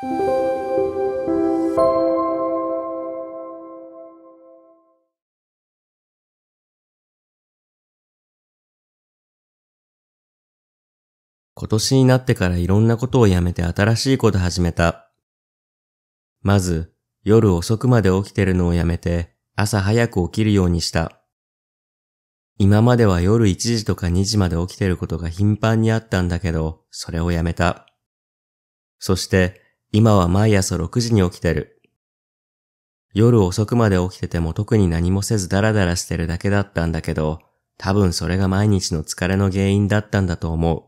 今年になってからいろんなことをやめて新しいこと始めた。まず、夜遅くまで起きてるのをやめて、朝早く起きるようにした。今までは夜1時とか2時まで起きてることが頻繁にあったんだけど、それをやめた。そして、今は毎朝6時に起きてる。夜遅くまで起きてても特に何もせずダラダラしてるだけだったんだけど、多分それが毎日の疲れの原因だったんだと思う。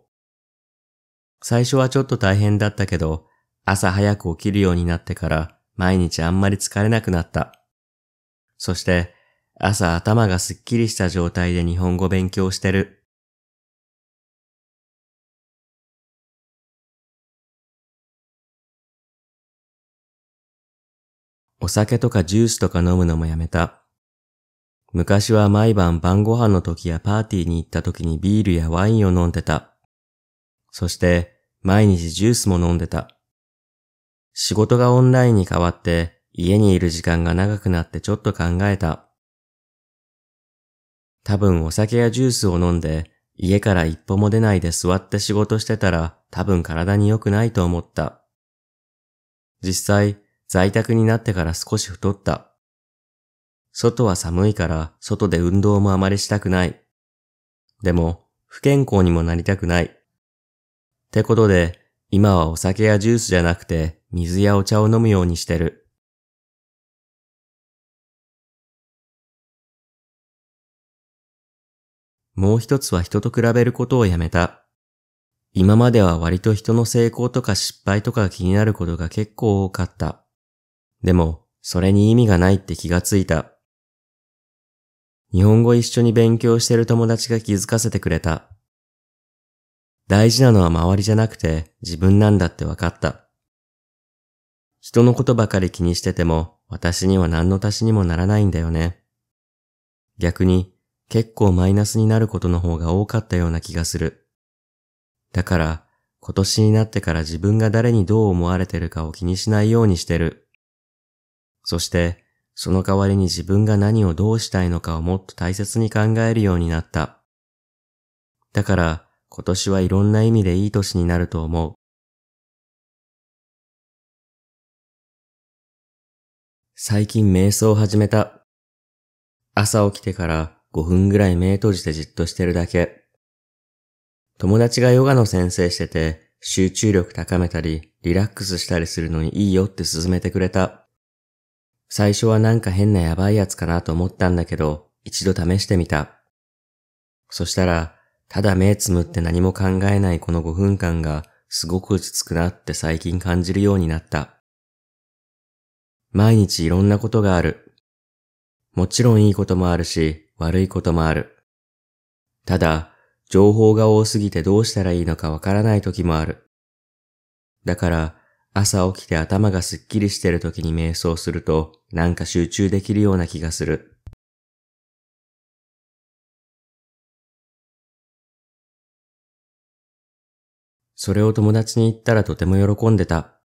最初はちょっと大変だったけど、朝早く起きるようになってから毎日あんまり疲れなくなった。そして、朝頭がすっきりした状態で日本語勉強してる。お酒とかジュースとか飲むのもやめた。昔は毎晩晩ご飯の時やパーティーに行った時にビールやワインを飲んでた。そして毎日ジュースも飲んでた。仕事がオンラインに変わって家にいる時間が長くなってちょっと考えた。多分お酒やジュースを飲んで家から一歩も出ないで座って仕事してたら多分体に良くないと思った。実際在宅になってから少し太った。外は寒いから外で運動もあまりしたくない。でも、不健康にもなりたくない。ってことで、今はお酒やジュースじゃなくて、水やお茶を飲むようにしてる。もう一つは人と比べることをやめた。今までは割と人の成功とか失敗とか気になることが結構多かった。でも、それに意味がないって気がついた。日本語一緒に勉強してる友達が気づかせてくれた。大事なのは周りじゃなくて自分なんだって分かった。人のことばかり気にしてても私には何の足しにもならないんだよね。逆に結構マイナスになることの方が多かったような気がする。だから今年になってから自分が誰にどう思われてるかを気にしないようにしてる。そして、その代わりに自分が何をどうしたいのかをもっと大切に考えるようになった。だから、今年はいろんな意味でいい年になると思う。最近瞑想を始めた。朝起きてから5分ぐらい目閉じてじっとしてるだけ。友達がヨガの先生してて、集中力高めたり、リラックスしたりするのにいいよって勧めてくれた。最初はなんか変なやばいやつかなと思ったんだけど、一度試してみた。そしたら、ただ目つむって何も考えないこの5分間がすごく落ち着くなって最近感じるようになった。毎日いろんなことがある。もちろんいいこともあるし、悪いこともある。ただ、情報が多すぎてどうしたらいいのかわからない時もある。だから、朝起きて頭がすっきりしてる時に瞑想すると、なんか集中できるような気がする。それを友達に言ったらとても喜んでた。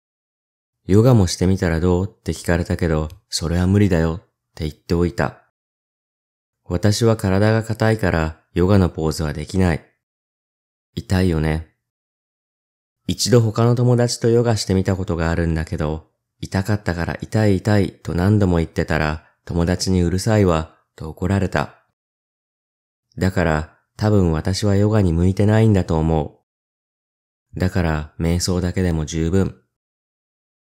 ヨガもしてみたらどうって聞かれたけど、それは無理だよって言っておいた。私は体が硬いからヨガのポーズはできない。痛いよね。一度他の友達とヨガしてみたことがあるんだけど、痛かったから痛い痛いと何度も言ってたら、友達にうるさいわ、と怒られた。だから、多分私はヨガに向いてないんだと思う。だから、瞑想だけでも十分。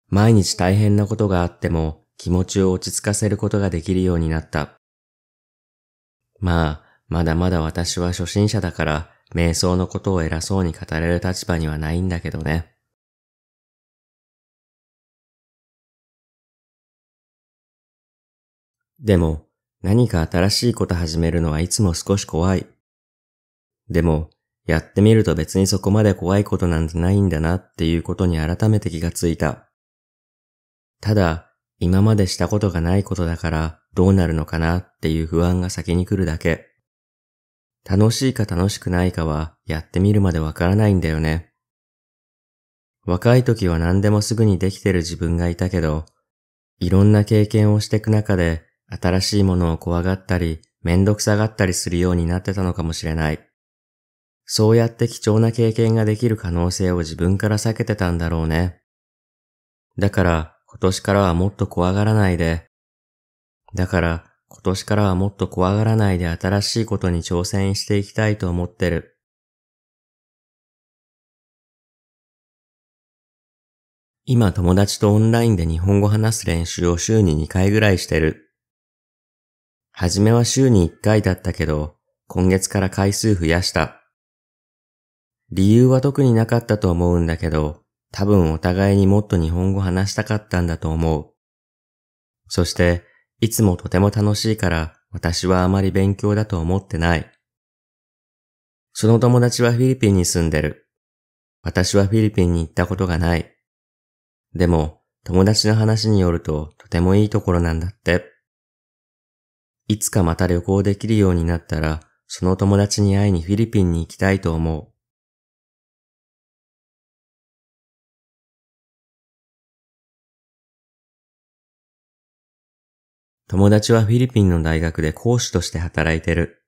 毎日大変なことがあっても、気持ちを落ち着かせることができるようになった。まあ、まだまだ私は初心者だから、瞑想のことを偉そうに語れる立場にはないんだけどね。でも、何か新しいこと始めるのはいつも少し怖い。でも、やってみると別にそこまで怖いことなんてないんだなっていうことに改めて気がついた。ただ、今までしたことがないことだからどうなるのかなっていう不安が先に来るだけ。楽しいか楽しくないかはやってみるまでわからないんだよね。若い時は何でもすぐにできてる自分がいたけど、いろんな経験をしていく中で新しいものを怖がったり、めんどくさがったりするようになってたのかもしれない。そうやって貴重な経験ができる可能性を自分から避けてたんだろうね。だから今年からはもっと怖がらないで。だから今年からはもっと怖がらないで新しいことに挑戦していきたいと思ってる。今友達とオンラインで日本語話す練習を週に2回ぐらいしてる。はじめは週に1回だったけど、今月から回数増やした。理由は特になかったと思うんだけど、多分お互いにもっと日本語話したかったんだと思う。そして、いつもとても楽しいから私はあまり勉強だと思ってない。その友達はフィリピンに住んでる。私はフィリピンに行ったことがない。でも、友達の話によるととてもいいところなんだって。いつかまた旅行できるようになったら、その友達に会いにフィリピンに行きたいと思う。友達はフィリピンの大学で講師として働いてる。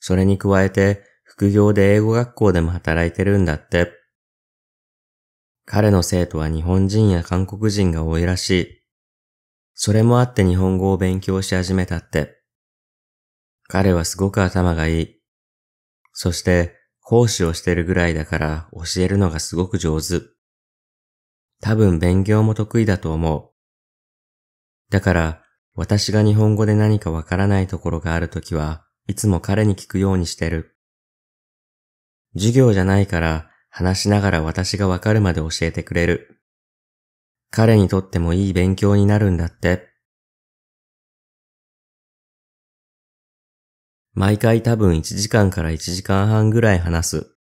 それに加えて、副業で英語学校でも働いてるんだって。彼の生徒は日本人や韓国人が多いらしい。それもあって日本語を勉強し始めたって。彼はすごく頭がいい。そして、講師をしてるぐらいだから教えるのがすごく上手。多分勉強も得意だと思う。だから、私が日本語で何かわからないところがあるときはいつも彼に聞くようにしてる。授業じゃないから話しながら私がわかるまで教えてくれる。彼にとってもいい勉強になるんだって。毎回多分1時間から1時間半ぐらい話す。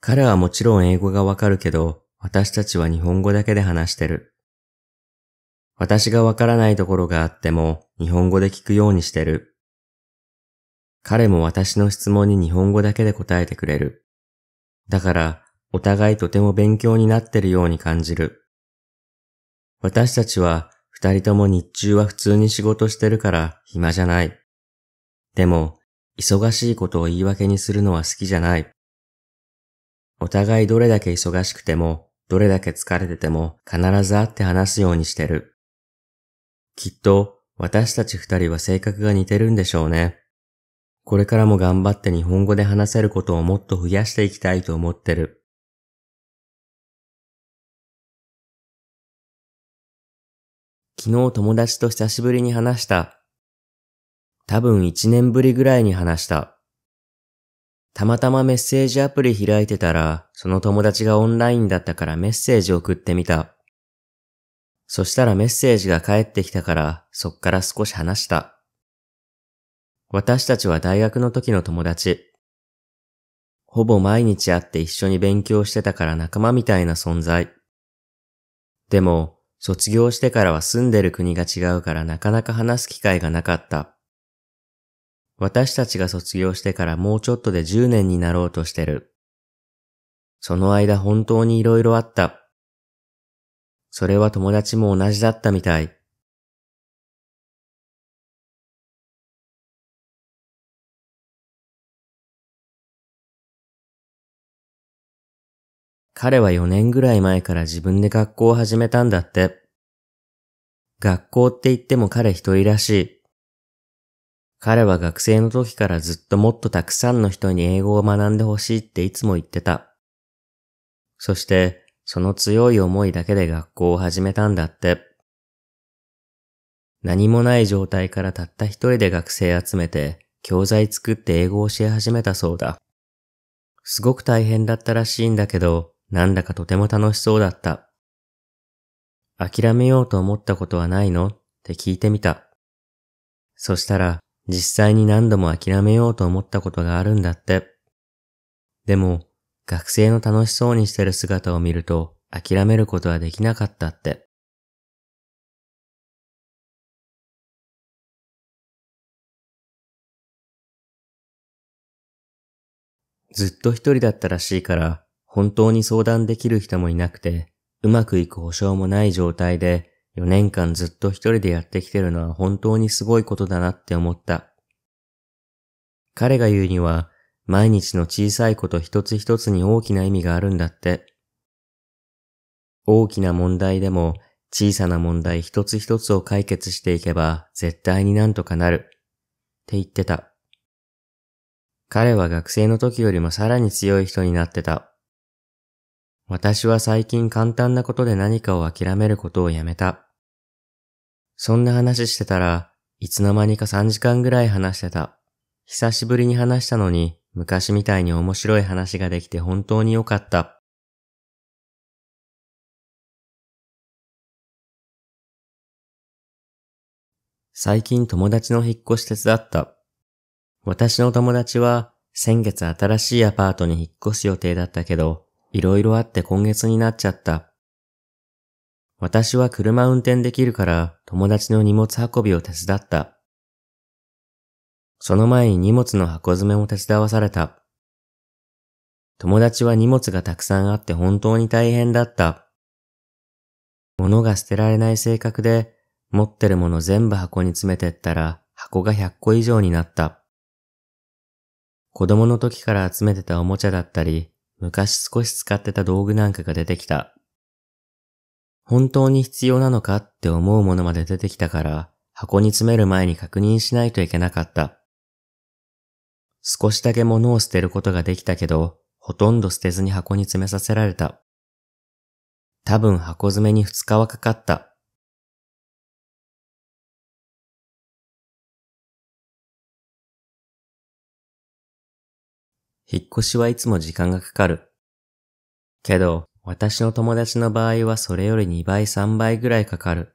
彼はもちろん英語がわかるけど、私たちは日本語だけで話してる。私がわからないところがあっても日本語で聞くようにしてる。彼も私の質問に日本語だけで答えてくれる。だからお互いとても勉強になってるように感じる。私たちは二人とも日中は普通に仕事してるから暇じゃない。でも、忙しいことを言い訳にするのは好きじゃない。お互いどれだけ忙しくても、どれだけ疲れてても必ず会って話すようにしてる。きっと私たち二人は性格が似てるんでしょうね。これからも頑張って日本語で話せることをもっと増やしていきたいと思ってる。昨日友達と久しぶりに話した。多分一年ぶりぐらいに話した。たまたまメッセージアプリ開いてたら、その友達がオンラインだったからメッセージ送ってみた。そしたらメッセージが返ってきたから、そっから少し話した。私たちは大学の時の友達。ほぼ毎日会って一緒に勉強してたから仲間みたいな存在。でも、卒業してからは住んでる国が違うからなかなか話す機会がなかった。私たちが卒業してからもうちょっとで10年になろうとしてる。その間本当に色々あった。それは友達も同じだったみたい。彼は4年ぐらい前から自分で学校を始めたんだって。学校って言っても彼一人らしい。彼は学生の時からずっともっとたくさんの人に英語を学んでほしいっていつも言ってた。そして、その強い思いだけで学校を始めたんだって。何もない状態からたった一人で学生集めて、教材作って英語を教え始めたそうだ。すごく大変だったらしいんだけど、なんだかとても楽しそうだった。諦めようと思ったことはないのって聞いてみた。そしたら、実際に何度も諦めようと思ったことがあるんだって。でも、学生の楽しそうにしてる姿を見ると諦めることはできなかったって。ずっと一人だったらしいから、本当に相談できる人もいなくて、うまくいく保証もない状態で、4年間ずっと一人でやってきてるのは本当にすごいことだなって思った。彼が言うには、毎日の小さいこと一つ一つに大きな意味があるんだって。大きな問題でも小さな問題一つ一つを解決していけば絶対になんとかなる。って言ってた。彼は学生の時よりもさらに強い人になってた。私は最近簡単なことで何かを諦めることをやめた。そんな話してたらいつの間にか3時間ぐらい話してた。久しぶりに話したのに昔みたいに面白い話ができて本当に良かった。最近友達の引っ越し手伝った。私の友達は先月新しいアパートに引っ越す予定だったけど、いろいろあって今月になっちゃった。私は車運転できるから友達の荷物運びを手伝った。その前に荷物の箱詰めも手伝わされた。友達は荷物がたくさんあって本当に大変だった。物が捨てられない性格で、持ってるもの全部箱に詰めてったら、箱が100個以上になった。子供の時から集めてたおもちゃだったり、昔少し使ってた道具なんかが出てきた。本当に必要なのかって思うものまで出てきたから、箱に詰める前に確認しないといけなかった。少しだけ物を捨てることができたけど、ほとんど捨てずに箱に詰めさせられた。多分箱詰めに2日はかかった。引っ越しはいつも時間がかかる。けど、私の友達の場合はそれより2倍3倍ぐらいかかる。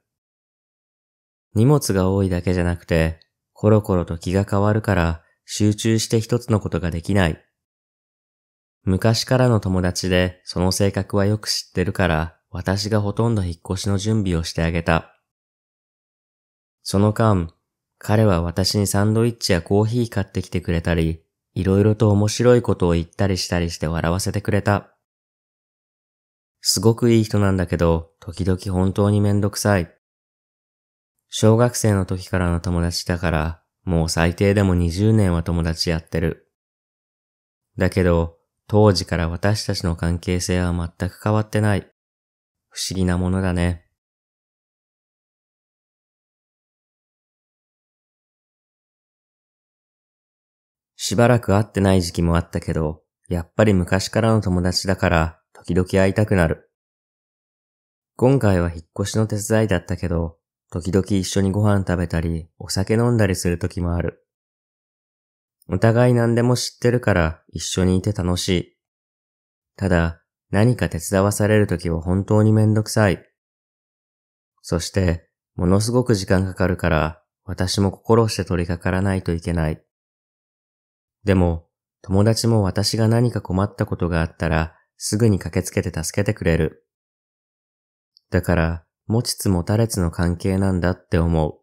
荷物が多いだけじゃなくて、コロコロと気が変わるから、集中して一つのことができない。昔からの友達でその性格はよく知ってるから私がほとんど引っ越しの準備をしてあげた。その間、彼は私にサンドイッチやコーヒー買ってきてくれたり、いろいろと面白いことを言ったりしたりして笑わせてくれた。すごくいい人なんだけど、時々本当にめんどくさい。小学生の時からの友達だから、もう最低でも20年は友達やってる。だけど、当時から私たちの関係性は全く変わってない。不思議なものだね。しばらく会ってない時期もあったけど、やっぱり昔からの友達だから、時々会いたくなる。今回は引っ越しの手伝いだったけど、時々一緒にご飯食べたり、お酒飲んだりする時もある。お互い何でも知ってるから一緒にいて楽しい。ただ、何か手伝わされる時は本当にめんどくさい。そして、ものすごく時間かかるから、私も心して取り掛からないといけない。でも、友達も私が何か困ったことがあったら、すぐに駆けつけて助けてくれる。だから、持ちつ持たれつの関係なんだって思う。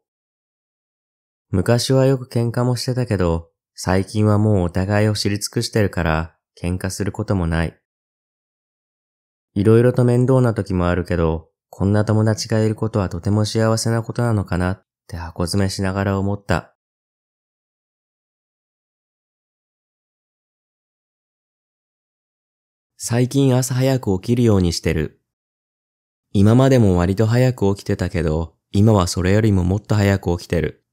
昔はよく喧嘩もしてたけど、最近はもうお互いを知り尽くしてるから、喧嘩することもない。いろいろと面倒な時もあるけど、こんな友達がいることはとても幸せなことなのかなって箱詰めしながら思った。最近朝早く起きるようにしてる。今までも割と早く起きてたけど、今はそれよりももっと早く起きてる。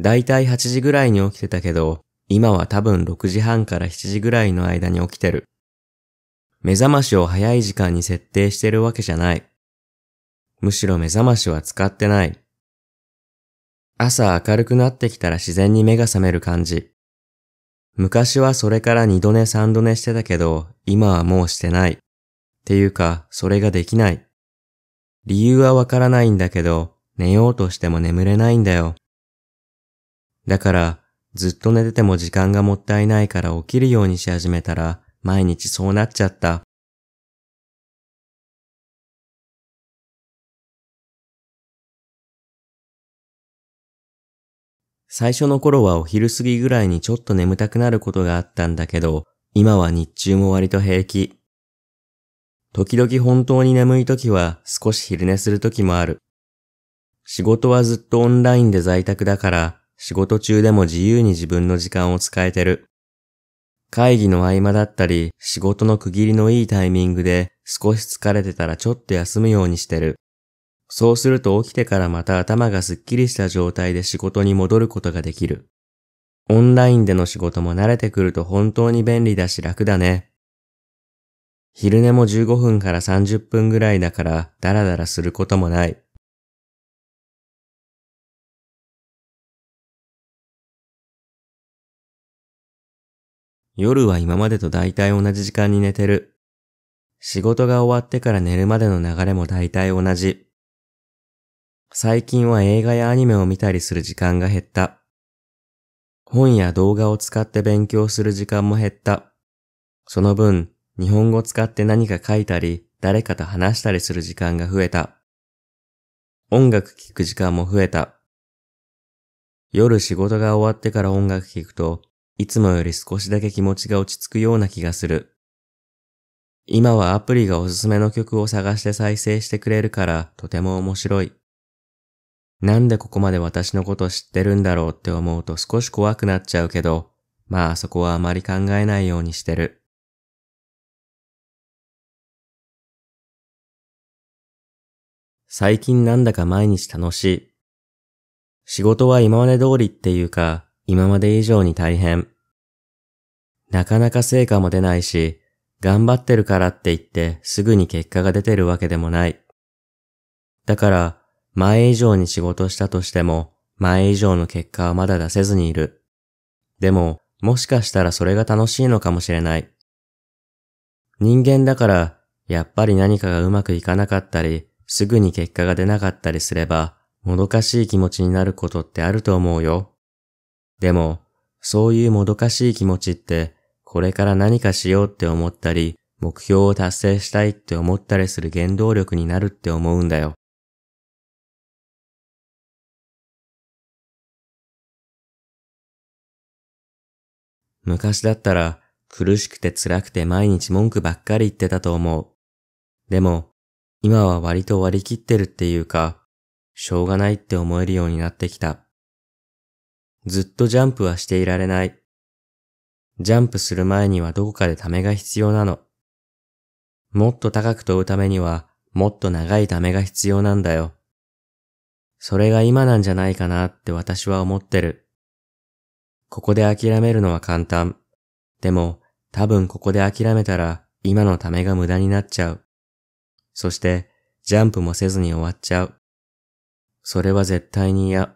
だいたい8時ぐらいに起きてたけど、今は多分6時半から7時ぐらいの間に起きてる。目覚ましを早い時間に設定してるわけじゃない。むしろ目覚ましは使ってない。朝明るくなってきたら自然に目が覚める感じ。昔はそれから二度寝三度寝してたけど、今はもうしてない。ていうか、それができない。理由はわからないんだけど、寝ようとしても眠れないんだよ。だから、ずっと寝てても時間がもったいないから起きるようにし始めたら、毎日そうなっちゃった。最初の頃はお昼過ぎぐらいにちょっと眠たくなることがあったんだけど、今は日中も割と平気。時々本当に眠い時は少し昼寝する時もある。仕事はずっとオンラインで在宅だから、仕事中でも自由に自分の時間を使えてる。会議の合間だったり、仕事の区切りのいいタイミングで少し疲れてたらちょっと休むようにしてる。そうすると起きてからまた頭がスッキリした状態で仕事に戻ることができる。オンラインでの仕事も慣れてくると本当に便利だし楽だね。昼寝も15分から30分ぐらいだからダラダラすることもない。夜は今までと大体同じ時間に寝てる。仕事が終わってから寝るまでの流れも大体同じ。最近は映画やアニメを見たりする時間が減った。本や動画を使って勉強する時間も減った。その分、日本語使って何か書いたり、誰かと話したりする時間が増えた。音楽聴く時間も増えた。夜仕事が終わってから音楽聴くと、いつもより少しだけ気持ちが落ち着くような気がする。今はアプリがおすすめの曲を探して再生してくれるからとても面白い。なんでここまで私のこと知ってるんだろうって思うと少し怖くなっちゃうけど、まあそこはあまり考えないようにしてる。最近なんだか毎日楽しい。仕事は今まで通りっていうか、今まで以上に大変。なかなか成果も出ないし、頑張ってるからって言ってすぐに結果が出てるわけでもない。だから、前以上に仕事したとしても、前以上の結果はまだ出せずにいる。でも、もしかしたらそれが楽しいのかもしれない。人間だから、やっぱり何かがうまくいかなかったり、すぐに結果が出なかったりすれば、もどかしい気持ちになることってあると思うよ。でも、そういうもどかしい気持ちって、これから何かしようって思ったり、目標を達成したいって思ったりする原動力になるって思うんだよ。昔だったら苦しくて辛くて毎日文句ばっかり言ってたと思う。でも今は割と割り切ってるっていうか、しょうがないって思えるようになってきた。ずっとジャンプはしていられない。ジャンプする前にはどこかでためが必要なの。もっと高く飛ぶためには、もっと長いためが必要なんだよ。それが今なんじゃないかなって私は思ってる。ここで諦めるのは簡単。でも、多分ここで諦めたら、今のためが無駄になっちゃう。そして、ジャンプもせずに終わっちゃう。それは絶対に嫌。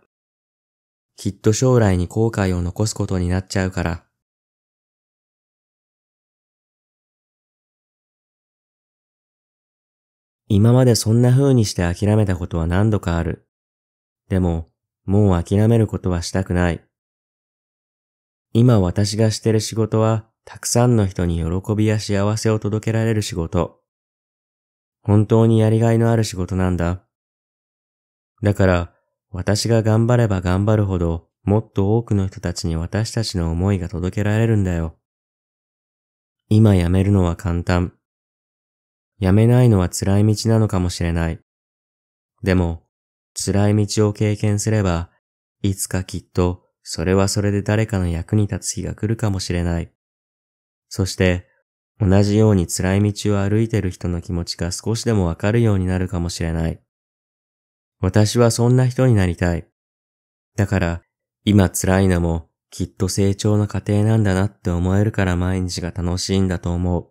きっと将来に後悔を残すことになっちゃうから。今までそんな風にして諦めたことは何度かある。でも、もう諦めることはしたくない。今私がしてる仕事は、たくさんの人に喜びや幸せを届けられる仕事。本当にやりがいのある仕事なんだ。だから、私が頑張れば頑張るほど、もっと多くの人たちに私たちの思いが届けられるんだよ。今辞めるのは簡単。辞めないのは辛い道なのかもしれない。でも、辛い道を経験すれば、いつかきっと、それはそれで誰かの役に立つ日が来るかもしれない。そして、同じように辛い道を歩いてる人の気持ちが少しでもわかるようになるかもしれない。私はそんな人になりたい。だから、今辛いのもきっと成長の過程なんだなって思えるから毎日が楽しいんだと思う。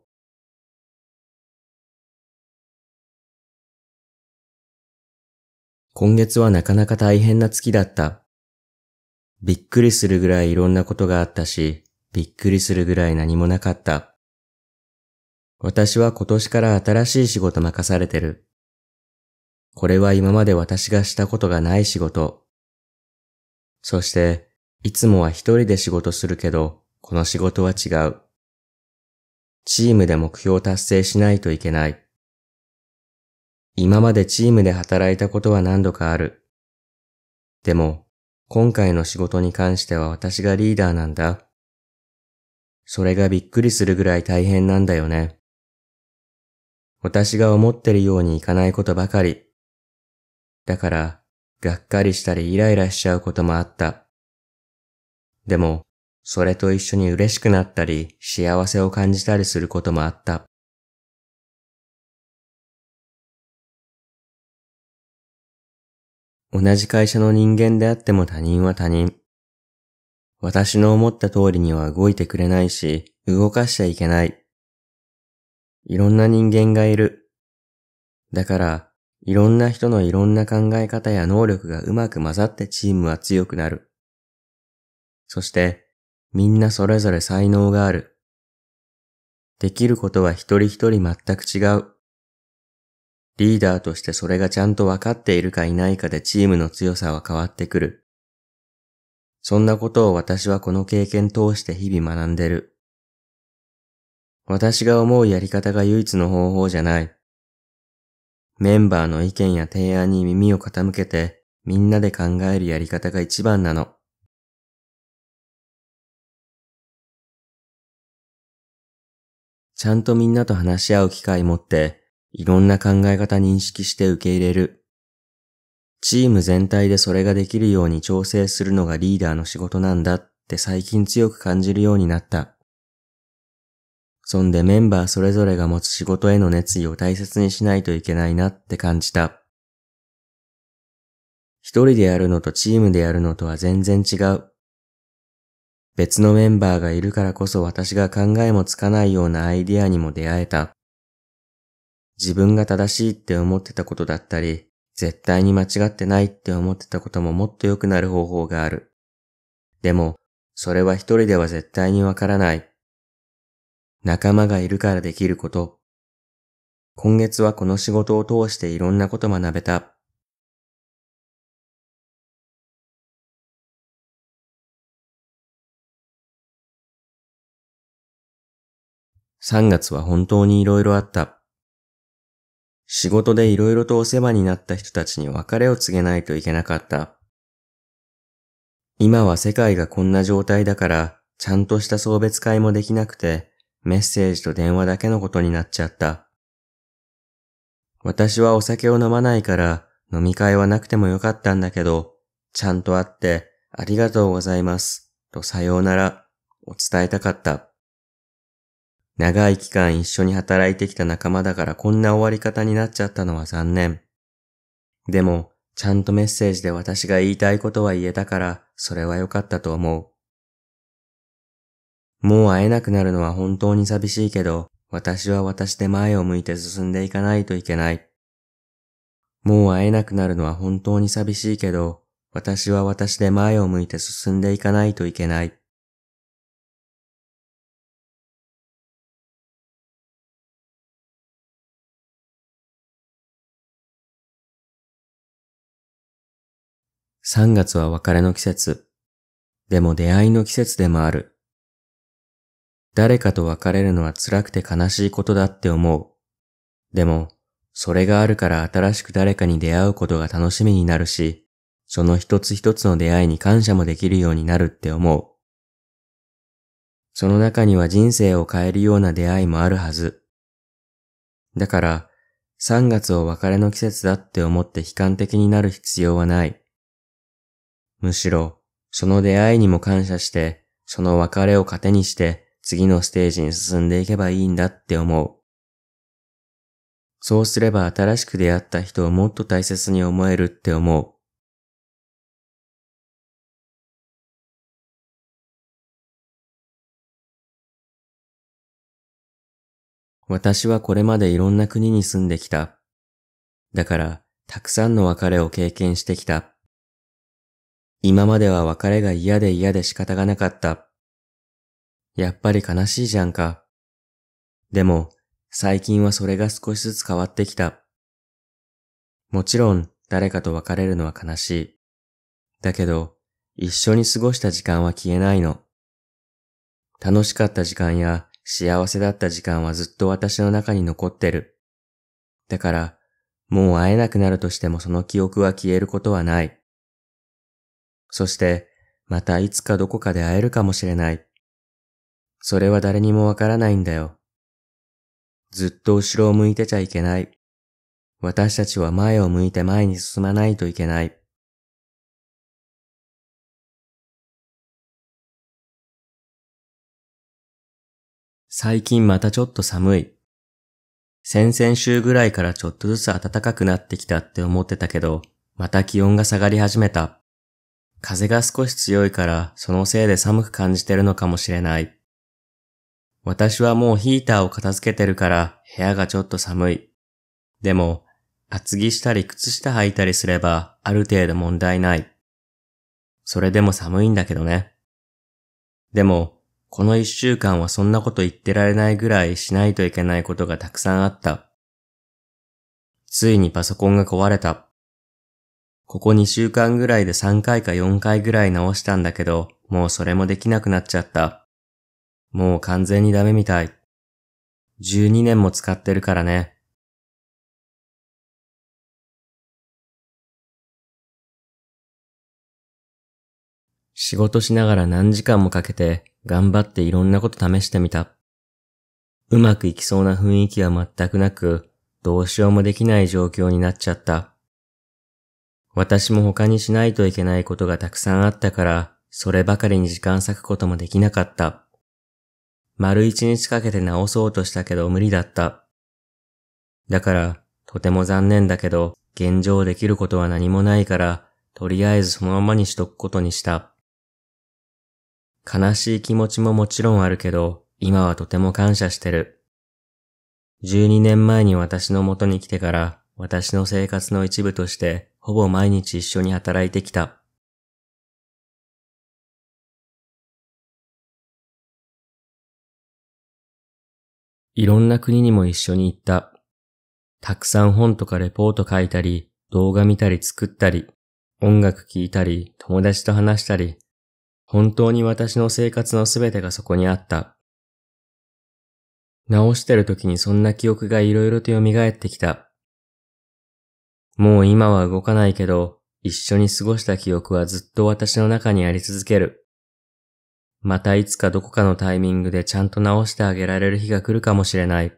今月はなかなか大変な月だった。びっくりするぐらいいろんなことがあったし、びっくりするぐらい何もなかった。私は今年から新しい仕事任されてる。これは今まで私がしたことがない仕事。そして、いつもは一人で仕事するけど、この仕事は違う。チームで目標を達成しないといけない。今までチームで働いたことは何度かある。でも、今回の仕事に関しては私がリーダーなんだ。それがびっくりするぐらい大変なんだよね。私が思ってるようにいかないことばかり。だから、がっかりしたりイライラしちゃうこともあった。でも、それと一緒に嬉しくなったり、幸せを感じたりすることもあった。同じ会社の人間であっても他人は他人。私の思った通りには動いてくれないし、動かしちゃいけない。いろんな人間がいる。だから、いろんな人のいろんな考え方や能力がうまく混ざってチームは強くなる。そして、みんなそれぞれ才能がある。できることは一人一人全く違う。リーダーとしてそれがちゃんと分かっているかいないかでチームの強さは変わってくる。そんなことを私はこの経験通して日々学んでる。私が思うやり方が唯一の方法じゃない。メンバーの意見や提案に耳を傾けて、みんなで考えるやり方が一番なの。ちゃんとみんなと話し合う機会持って、いろんな考え方認識して受け入れる。チーム全体でそれができるように調整するのがリーダーの仕事なんだって最近強く感じるようになった。そんでメンバーそれぞれが持つ仕事への熱意を大切にしないといけないなって感じた。一人でやるのとチームでやるのとは全然違う。別のメンバーがいるからこそ私が考えもつかないようなアイディアにも出会えた。自分が正しいって思ってたことだったり、絶対に間違ってないって思ってたことももっと良くなる方法がある。でも、それは一人では絶対にわからない。仲間がいるからできること。今月はこの仕事を通していろんなこと学べた。3月は本当にいろいろあった。仕事でいろいろとお世話になった人たちに別れを告げないといけなかった。今は世界がこんな状態だから、ちゃんとした送別会もできなくて、メッセージと電話だけのことになっちゃった。私はお酒を飲まないから飲み会はなくてもよかったんだけど、ちゃんと会ってありがとうございますとさようならを伝えたかった。長い期間一緒に働いてきた仲間だからこんな終わり方になっちゃったのは残念。でも、ちゃんとメッセージで私が言いたいことは言えたから、それは良かったと思う。もう会えなくなるのは本当に寂しいけど、私は私で前を向いて進んでいかないといけない。もう会えなくなるのは本当に寂しいけど、私は私で前を向いて進んでいかないといけない。3月は別れの季節。でも出会いの季節でもある。誰かと別れるのは辛くて悲しいことだって思う。でも、それがあるから新しく誰かに出会うことが楽しみになるし、その一つ一つの出会いに感謝もできるようになるって思う。その中には人生を変えるような出会いもあるはず。だから、3月を別れの季節だって思って悲観的になる必要はない。むしろ、その出会いにも感謝して、その別れを糧にして、次のステージに進んでいけばいいんだって思う。そうすれば新しく出会った人をもっと大切に思えるって思う。私はこれまでいろんな国に住んできた。だから、たくさんの別れを経験してきた。今までは別れが嫌で嫌で仕方がなかった。やっぱり悲しいじゃんか。でも、最近はそれが少しずつ変わってきた。もちろん、誰かと別れるのは悲しい。だけど、一緒に過ごした時間は消えないの。楽しかった時間や幸せだった時間はずっと私の中に残ってる。だから、もう会えなくなるとしてもその記憶は消えることはない。そして、またいつかどこかで会えるかもしれない。それは誰にもわからないんだよ。ずっと後ろを向いてちゃいけない。私たちは前を向いて前に進まないといけない。最近またちょっと寒い。先々週ぐらいからちょっとずつ暖かくなってきたって思ってたけど、また気温が下がり始めた。風が少し強いから、そのせいで寒く感じてるのかもしれない。私はもうヒーターを片付けてるから部屋がちょっと寒い。でも、厚着したり靴下履いたりすればある程度問題ない。それでも寒いんだけどね。でも、この一週間はそんなこと言ってられないぐらいしないといけないことがたくさんあった。ついにパソコンが壊れた。ここ2週間ぐらいで3回か4回ぐらい直したんだけど、もうそれもできなくなっちゃった。もう完全にダメみたい。12年も使ってるからね。仕事しながら何時間もかけて頑張っていろんなこと試してみた。うまくいきそうな雰囲気は全くなく、どうしようもできない状況になっちゃった。私も他にしないといけないことがたくさんあったから、そればかりに時間割くこともできなかった。丸一日かけて直そうとしたけど無理だった。だから、とても残念だけど、現状できることは何もないから、とりあえずそのままにしとくことにした。悲しい気持ちももちろんあるけど、今はとても感謝してる。12年前に私の元に来てから、私の生活の一部として、ほぼ毎日一緒に働いてきた。いろんな国にも一緒に行った。たくさん本とかレポート書いたり、動画見たり作ったり、音楽聴いたり、友達と話したり、本当に私の生活のすべてがそこにあった。直してる時にそんな記憶がいろいろと蘇ってきた。もう今は動かないけど、一緒に過ごした記憶はずっと私の中にあり続ける。またいつかどこかのタイミングでちゃんと直してあげられる日が来るかもしれない。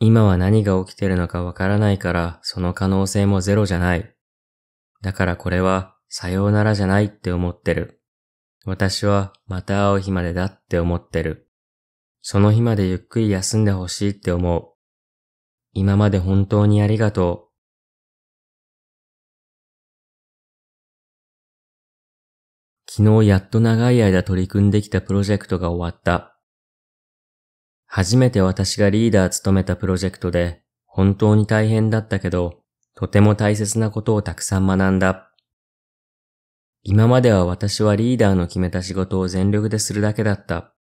今は何が起きてるのかわからないから、その可能性もゼロじゃない。だからこれは、さようならじゃないって思ってる。私は、また会う日までだって思ってる。その日までゆっくり休んでほしいって思う。今まで本当にありがとう。昨日やっと長い間取り組んできたプロジェクトが終わった。初めて私がリーダー務めたプロジェクトで、本当に大変だったけど、とても大切なことをたくさん学んだ。今までは私はリーダーの決めた仕事を全力でするだけだった。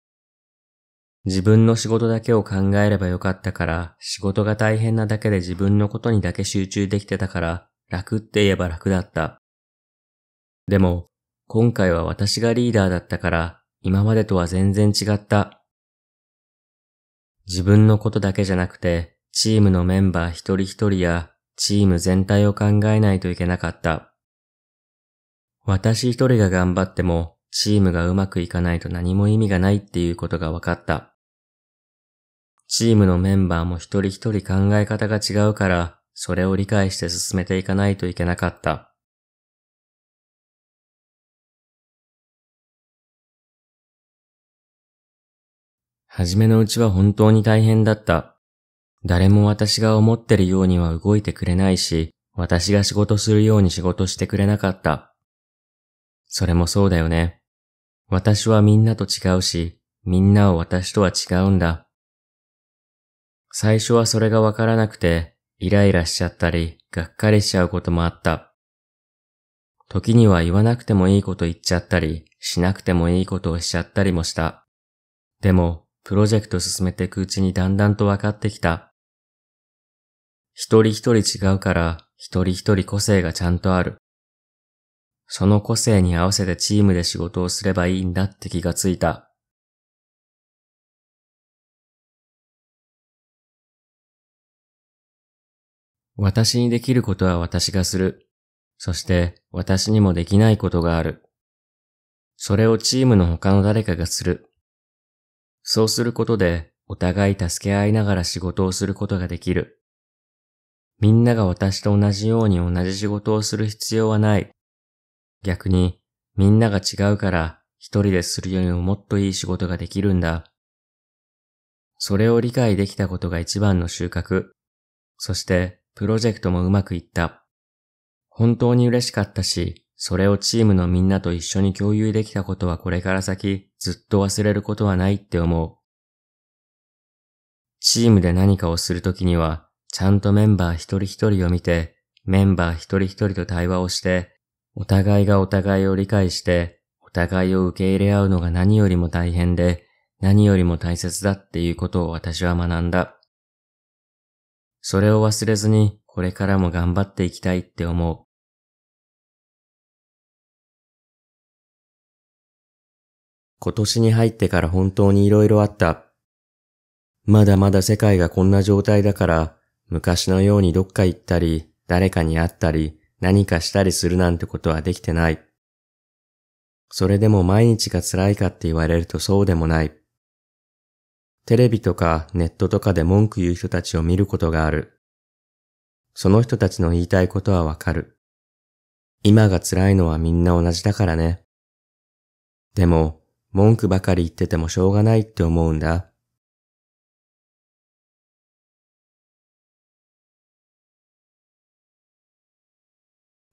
自分の仕事だけを考えればよかったから、仕事が大変なだけで自分のことにだけ集中できてたから、楽って言えば楽だった。でも、今回は私がリーダーだったから、今までとは全然違った。自分のことだけじゃなくて、チームのメンバー一人一人や、チーム全体を考えないといけなかった。私一人が頑張っても、チームがうまくいかないと何も意味がないっていうことが分かった。チームのメンバーも一人一人考え方が違うから、それを理解して進めていかないといけなかった。初めのうちは本当に大変だった。誰も私が思ってるようには動いてくれないし、私が仕事するように仕事してくれなかった。それもそうだよね。私はみんなと違うし、みんなを私とは違うんだ。最初はそれがわからなくて、イライラしちゃったり、がっかりしちゃうこともあった。時には言わなくてもいいこと言っちゃったり、しなくてもいいことをしちゃったりもした。でも、プロジェクト進めていくうちにだんだんと分かってきた。一人一人違うから、一人一人個性がちゃんとある。その個性に合わせてチームで仕事をすればいいんだって気がついた。私にできることは私がする。そして私にもできないことがある。それをチームの他の誰かがする。そうすることで、お互い助け合いながら仕事をすることができる。みんなが私と同じように同じ仕事をする必要はない。逆に、みんなが違うから、一人でするよりももっといい仕事ができるんだ。それを理解できたことが一番の収穫。そして、プロジェクトもうまくいった。本当に嬉しかったし、それをチームのみんなと一緒に共有できたことはこれから先ずっと忘れることはないって思う。チームで何かをするときには、ちゃんとメンバー一人一人を見て、メンバー一人一人と対話をして、お互いがお互いを理解して、お互いを受け入れ合うのが何よりも大変で、何よりも大切だっていうことを私は学んだ。それを忘れずに、これからも頑張っていきたいって思う。今年に入ってから本当に色々あった。まだまだ世界がこんな状態だから、昔のようにどっか行ったり、誰かに会ったり、何かしたりするなんてことはできてない。それでも毎日が辛いかって言われるとそうでもない。テレビとかネットとかで文句言う人たちを見ることがある。その人たちの言いたいことはわかる。今が辛いのはみんな同じだからね。でも、文句ばかり言っててもしょうがないって思うんだ。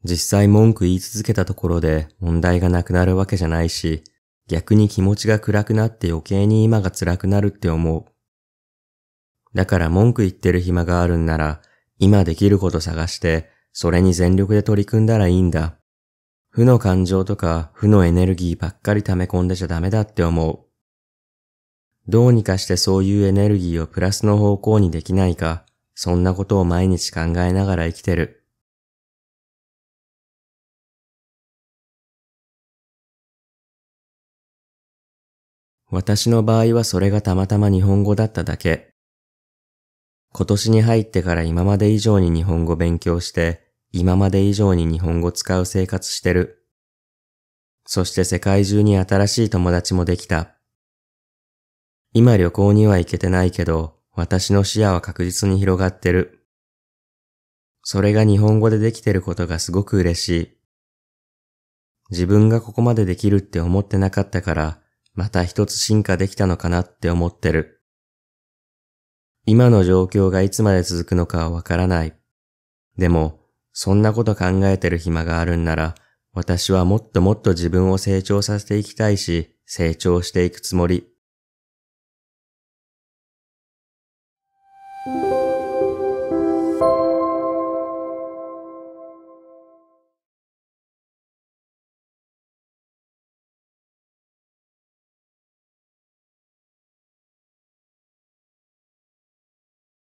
実際文句言い続けたところで問題がなくなるわけじゃないし、逆に気持ちが暗くなって余計に今が辛くなるって思う。だから文句言ってる暇があるんなら、今できること探して、それに全力で取り組んだらいいんだ。負の感情とか負のエネルギーばっかり溜め込んでちゃダメだって思う。どうにかしてそういうエネルギーをプラスの方向にできないか、そんなことを毎日考えながら生きてる。私の場合はそれがたまたま日本語だっただけ。今年に入ってから今まで以上に日本語勉強して、今まで以上に日本語使う生活してる。そして世界中に新しい友達もできた。今旅行には行けてないけど、私の視野は確実に広がってる。それが日本語でできてることがすごく嬉しい。自分がここまでできるって思ってなかったから、また一つ進化できたのかなって思ってる。今の状況がいつまで続くのかはわからない。でも、そんなこと考えてる暇があるんなら、私はもっともっと自分を成長させていきたいし、成長していくつもり